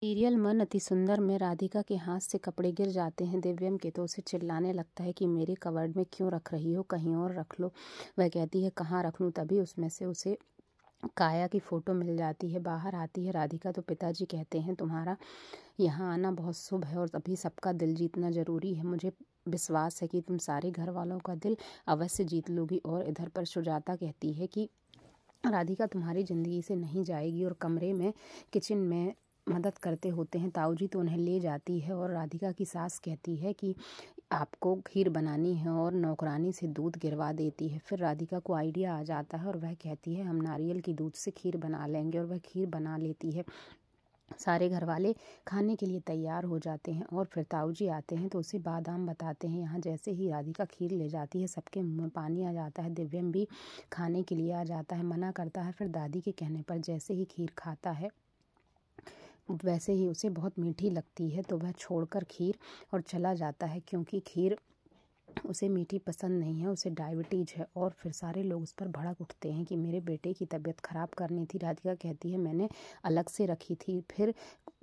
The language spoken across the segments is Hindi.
सीरियल मन अति सुंदर में राधिका के हाथ से कपड़े गिर जाते हैं दिव्यम के तो उसे चिल्लाने लगता है कि मेरे कवर्ड में क्यों रख रही हो कहीं और रख लो वह कहती है कहाँ रख लूँ तभी उसमें से उसे काया की फ़ोटो मिल जाती है बाहर आती है राधिका तो पिताजी कहते हैं तुम्हारा यहाँ आना बहुत शुभ है और अभी सबका दिल जीतना ज़रूरी है मुझे विश्वास है कि तुम सारे घर वालों का दिल अवश्य जीत लोगी और इधर पर सुजाता कहती है कि राधिका तुम्हारी ज़िंदगी से नहीं जाएगी और कमरे में किचन में मदद करते होते हैं ताऊ जी तो उन्हें ले जाती है और राधिका की सास कहती है कि आपको खीर बनानी है और नौकरानी से दूध गिरवा देती है फिर राधिका को आइडिया आ जाता है और वह कहती है हम नारियल के दूध से खीर बना लेंगे और वह खीर बना लेती है सारे घर वाले खाने के लिए तैयार हो जाते हैं और फिर ताऊ जी आते हैं तो उसे बादाम बताते हैं यहाँ जैसे ही राधिका खीर ले जाती है सबके मुंह में पानी आ जाता है दिव्यम भी खाने के लिए आ जाता है मना करता है फिर दादी के कहने पर जैसे ही खीर खाता है वैसे ही उसे बहुत मीठी लगती है तो वह छोड़कर खीर और चला जाता है क्योंकि खीर उसे मीठी पसंद नहीं है उसे डायबिटीज है और फिर सारे लोग उस पर भड़क उठते हैं कि मेरे बेटे की तबीयत ख़राब करनी थी राधिका कहती है मैंने अलग से रखी थी फिर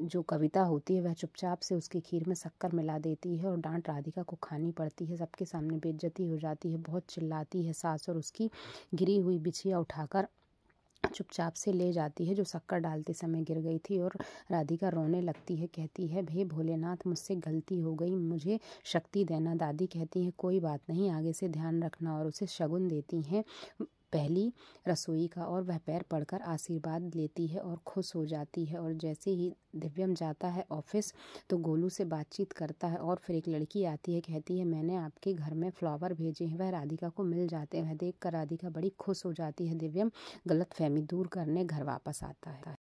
जो कविता होती है वह चुपचाप से उसकी खीर में शक्कर मिला देती है और डांट राधिका को खानी पड़ती है सबके सामने बेज्जती हो जाती है बहुत चिल्लाती है सास और उसकी गिरी हुई बिछिया उठाकर चुपचाप से ले जाती है जो शक्कर डालते समय गिर गई थी और राधिका रोने लगती है कहती है भे भोलेनाथ मुझसे गलती हो गई मुझे शक्ति देना दादी कहती है कोई बात नहीं आगे से ध्यान रखना और उसे शगुन देती हैं पहली रसोई का और वह पैर पढ़कर आशीर्वाद लेती है और खुश हो जाती है और जैसे ही दिव्यम जाता है ऑफिस तो गोलू से बातचीत करता है और फिर एक लड़की आती है कहती है मैंने आपके घर में फ्लावर भेजे हैं वह राधिका को मिल जाते हैं वह देख कर राधिका बड़ी खुश हो जाती है दिव्यम गलत फहमी दूर करने घर वापस आता है